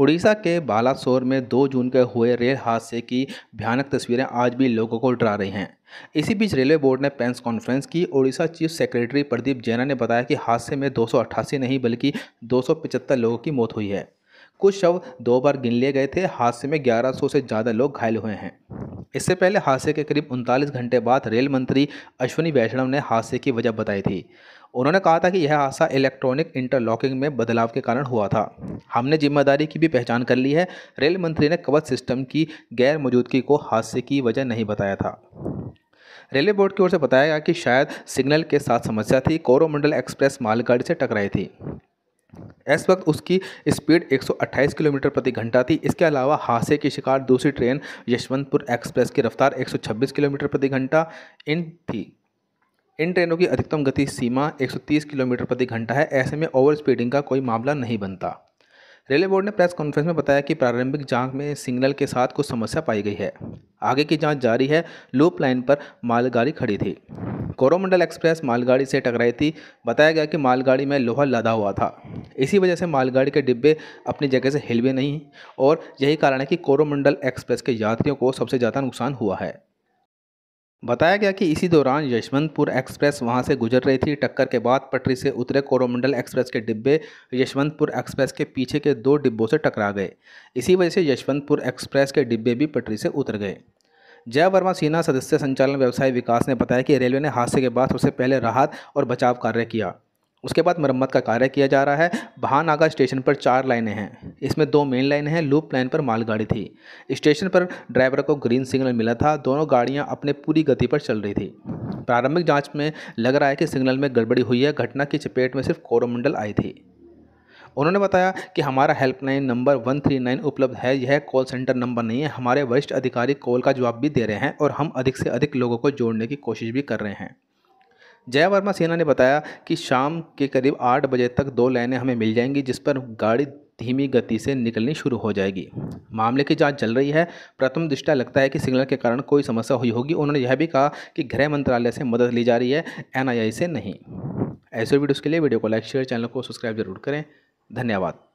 उड़ीसा के बालासोर में 2 जून के हुए रेल हादसे की भयानक तस्वीरें आज भी लोगों को डरा रही हैं इसी बीच रेलवे बोर्ड ने प्रेस कॉन्फ्रेंस की ओडिशा चीफ सेक्रेटरी प्रदीप जैना ने बताया कि हादसे में दो नहीं बल्कि दो लोगों की मौत हुई है कुछ शव दो बार गिन लिए गए थे हादसे में 1100 से ज़्यादा लोग घायल हुए हैं इससे पहले हादसे के करीब उनतालीस घंटे बाद रेल मंत्री अश्विनी वैष्णव ने हादसे की वजह बताई थी उन्होंने कहा था कि यह हादसा इलेक्ट्रॉनिक इंटरलॉकिंग में बदलाव के कारण हुआ था हमने जिम्मेदारी की भी पहचान कर ली है रेल मंत्री ने कवच सिस्टम की गैर मौजूदगी को हादसे की वजह नहीं बताया था रेलवे बोर्ड की ओर से बताया गया कि शायद सिग्नल के साथ समस्या थी कोरोमंडल एक्सप्रेस मालगाड़ी से टकराई थी इस वक्त उसकी स्पीड 128 किलोमीटर प्रति घंटा थी इसके अलावा हादसे की शिकार दूसरी ट्रेन यशवंतपुर एक्सप्रेस की रफ्तार 126 किलोमीटर प्रति घंटा इन थी इन ट्रेनों की अधिकतम गति सीमा 130 किलोमीटर प्रति घंटा है ऐसे में ओवर स्पीडिंग का कोई मामला नहीं बनता रेलवे बोर्ड ने प्रेस कॉन्फ्रेंस में बताया कि प्रारंभिक जांच में सिग्नल के साथ कुछ समस्या पाई गई है आगे की जांच जारी है लूप लाइन पर मालगाड़ी खड़ी थी कोरोमंडल एक्सप्रेस मालगाड़ी से टकराई थी बताया गया कि मालगाड़ी में लोहा लदा हुआ था इसी वजह से मालगाड़ी के डिब्बे अपनी जगह से हिलवे नहीं और यही कारण है कि कोरोमंडल एक्सप्रेस के यात्रियों को सबसे ज़्यादा नुकसान हुआ है बताया गया कि इसी दौरान यशवंतपुर एक्सप्रेस वहां से गुजर रही थी टक्कर के बाद पटरी से उतरे कोरोमंडल एक्सप्रेस के डिब्बे यशवंतपुर एक्सप्रेस के पीछे के दो डिब्बों से टकरा गए इसी वजह से यशवंतपुर एक्सप्रेस के डिब्बे भी पटरी से उतर गए जय वर्मा सिन्हा सदस्य संचालन व्यवसाय विकास ने बताया कि रेलवे ने हादसे के बाद सबसे पहले राहत और बचाव कार्य किया उसके बाद मरम्मत का कार्य किया जा रहा है भानागा स्टेशन पर चार लाइनें हैं इसमें दो मेन लाइनें हैं लूप लाइन पर मालगाड़ी थी स्टेशन पर ड्राइवर को ग्रीन सिग्नल मिला था दोनों गाड़ियां अपने पूरी गति पर चल रही थी प्रारंभिक जांच में लग रहा है कि सिग्नल में गड़बड़ी हुई है घटना की चपेट में सिर्फ कोरोमंडल आई थी उन्होंने बताया कि हमारा helpline number one three nine उपलब्ध है यह कॉल सेंटर नंबर नहीं है हमारे वरिष्ठ अधिकारी कॉल का जवाब भी दे रहे हैं और हम अधिक से अधिक लोगों को जोड़ने की कोशिश भी कर रहे हैं जय वर्मा सेना ने बताया कि शाम के करीब आठ बजे तक दो लाइनें हमें मिल जाएंगी जिस पर गाड़ी धीमी गति से निकलनी शुरू हो जाएगी मामले की जांच चल रही है प्रथम दृष्टा लगता है कि सिग्नल के कारण कोई समस्या हुई होगी उन्होंने यह भी कहा कि गृह मंत्रालय से मदद ली जा रही है एनआईआई से नहीं ऐसे वीडियोज़ के लिए वीडियो को लाइक शेयर चैनल को सब्सक्राइब जरूर करें धन्यवाद